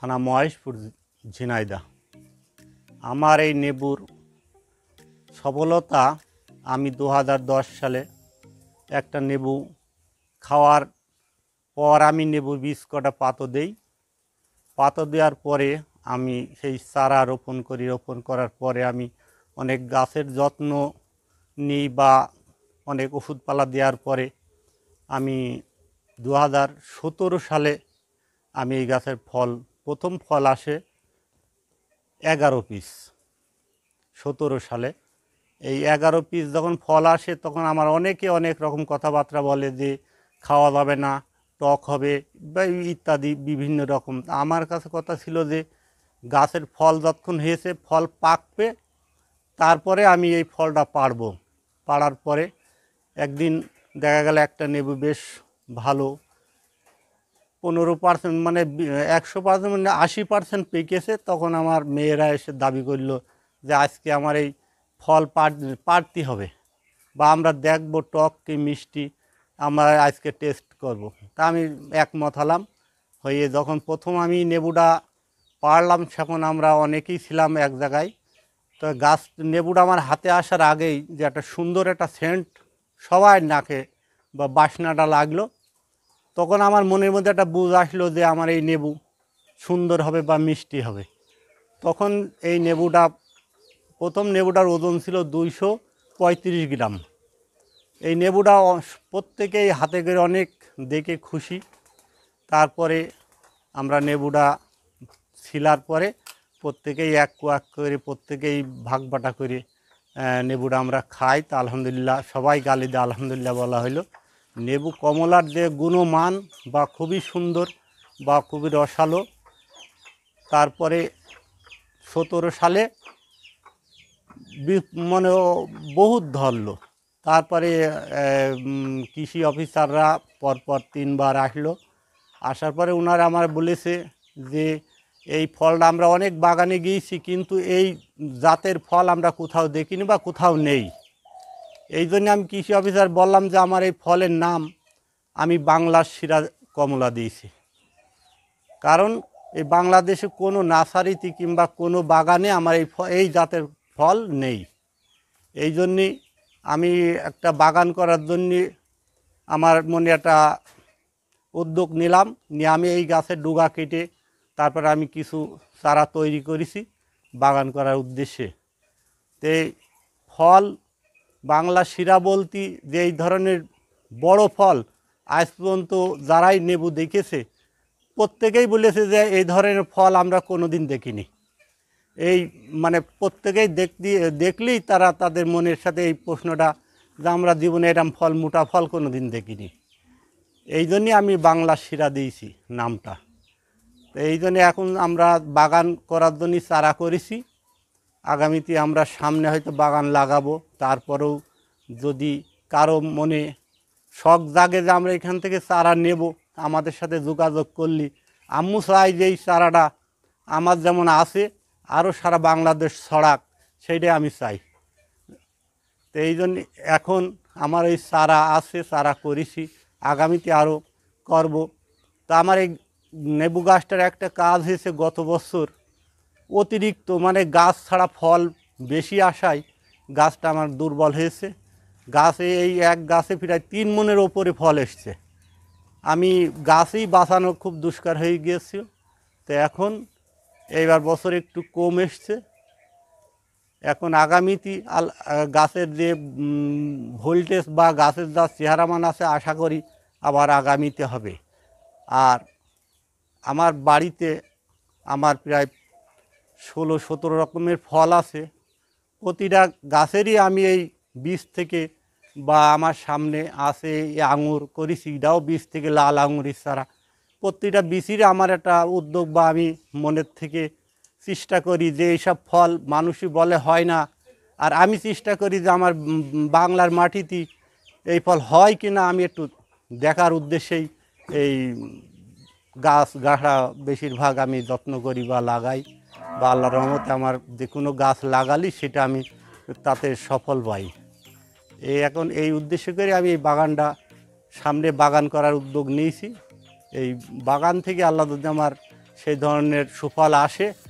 থানা মহেশপুর ঝিনাইদা আমার এই নেবুর সফলতা আমি দু সালে একটা নেবু খাওয়ার পর আমি নেবুর বীজ কটা পাতো দেই পাতো দেওয়ার পরে আমি সেই চারা রোপণ করি রোপণ করার পরে আমি অনেক গাছের যত্ন নিই বা অনেক ওষুধপালা দেওয়ার পরে আমি দু সালে আমি এই গাছের ফল প্রথম ফল আসে এগারো পিস সতেরো সালে এই এগারো পিস যখন ফল আসে তখন আমার অনেকে অনেক রকম কথাবার্তা বলে যে খাওয়া যাবে না টক হবে বা ইত্যাদি বিভিন্ন রকম আমার কাছে কথা ছিল যে গাছের ফল যতক্ষণ হয়েছে ফল পাকবে তারপরে আমি এই ফলটা পারব পাড়ার পরে একদিন দেখা গেল একটা নেবু বেশ ভালো পনেরো পার্সেন্ট মানে একশো পার্সেন্ট মানে আশি পার্সেন্ট পেকেছে তখন আমার মেয়েরা এসে দাবি করলো যে আজকে আমার এই ফল পাট পারতে হবে বা আমরা দেখব টক কি মিষ্টি আমরা আজকে টেস্ট করব। তা আমি একমত হলাম হয়ে যখন প্রথম আমি নেবুটা পারলাম সেখন আমরা অনেকেই ছিলাম এক জায়গায় তো গাছ নেবুটা আমার হাতে আসার আগেই যে একটা সুন্দর একটা সেন্ট সবাই নাকে বা বাসনাটা লাগলো তখন আমার মনের মধ্যে একটা বুঝ আসলো যে আমার এই নেবু সুন্দর হবে বা মিষ্টি হবে তখন এই নেবুটা প্রথম নেবুটার ওজন ছিল দুইশো পঁয়ত্রিশ গ্রাম এই নেবুটা প্রত্যেকেই হাতে করে অনেক দেখে খুশি তারপরে আমরা নেবুটা ছিলার পরে প্রত্যেকেই এক এক করে প্রত্যেকেই ভাগ বাটা করে নেবুটা আমরা খাই তা আলহামদুলিল্লাহ সবাই গালি দিয়ে আলহামদুলিল্লাহ বলা হলো লেবু কমলার যে গুণমান বা খুবই সুন্দর বা খুবই রসালো তারপরে সতেরো সালে মানে বহুত ধরল তারপরে কৃষি অফিসাররা পরপর তিনবার আসলো আসার পরে ওনারা আমার বলেছে যে এই ফলটা আমরা অনেক বাগানে গিয়েছি কিন্তু এই জাতের ফল আমরা কোথাও দেখিনি বা কোথাও নেই এই জন্য আমি কৃষি অফিসার বললাম যে আমার এই ফলের নাম আমি বাংলার শিরা কমলা দিয়েছি কারণ এই বাংলাদেশে কোনো নার্সারিতে কিংবা কোনো বাগানে আমার এই এই জাতের ফল নেই এই জন্যে আমি একটা বাগান করার জন্যে আমার মনে একটা উদ্যোগ নিলাম নিয়ে আমি এই গাছের ডুগা কেটে তারপরে আমি কিছু চারা তৈরি করেছি বাগান করার উদ্দেশ্যে তো ফল বাংলা শিরা বলতি যে এই ধরনের বড় ফল আজ পর্যন্ত যারাই নেবু দেখেছে প্রত্যেকেই বলেছে যে এই ধরনের ফল আমরা কোনো দিন দেখিনি এই মানে প্রত্যেকেই দেখতে দেখলেই তারা তাদের মনের সাথে এই প্রশ্নটা যে আমরা জীবনে এরম ফল মোটা ফল কোনো দিন দেখিনি এই জন্যে আমি বাংলা শিরা দিয়েছি নামটা তো এই জন্যে এখন আমরা বাগান করার জন্যই চারা করেছি আগামীতে আমরা সামনে হয়তো বাগান লাগাবো তারপরেও যদি কারো মনে শখ জাগে যে আমরা এখান থেকে চারা নেব আমাদের সাথে যোগাযোগ করলি আম্মু চাই যে এই চারাটা আমার যেমন আছে আরও সারা বাংলাদেশ ছড়াক সেইটাই আমি চাই তো এই জন্য এখন আমার এই চারা আছে চারা করেছি আগামীতে আরও করব তা আমার এই নেবু গাছটার একটা কাজ হয়েছে গত বছর অতিরিক্ত মানে গাছ ছাড়া ফল বেশি আসায় গাছটা আমার দুর্বল হয়েছে গাছে এই এক গাছে প্রায় তিন মনের ওপরে ফল এসছে আমি গাছেই বাঁচানো খুব দুষ্কার হয়ে গিয়েছিল তো এখন এইবার বছর একটু কম এসছে এখন আগামীতে আল গাছের যে ভোল্টেজ বা গাছের যা চেহারামান আছে আশা করি আবার আগামীতে হবে আর আমার বাড়িতে আমার প্রায় ষোলো সতেরো রকমের ফল আছে প্রতিটা গাছেরই আমি এই বীজ থেকে বা আমার সামনে আছে আঙুর করেছি এটাও বীজ থেকে লাল আঙুর ইচ্ছারা প্রতিটা বীজের আমার একটা উদ্যোগ বা আমি মনের থেকে চেষ্টা করি যে এইসব ফল মানুষই বলে হয় না আর আমি চেষ্টা করি যে আমার বাংলার মাটিতে এই ফল হয় কি না আমি একটু দেখার উদ্দেশ্যেই এই গাছ গাছড়া বেশিরভাগ আমি যত্ন করি বা লাগাই বা আল্লাহ রহমতে আমার যে কোনো গাছ লাগালি সেটা আমি তাতে সফল পাই এই এখন এই উদ্দেশ্য করে আমি এই বাগানটা সামনে বাগান করার উদ্যোগ নিয়েছি এই বাগান থেকে আল্লাহ যদি আমার সেই ধরনের সুফল আসে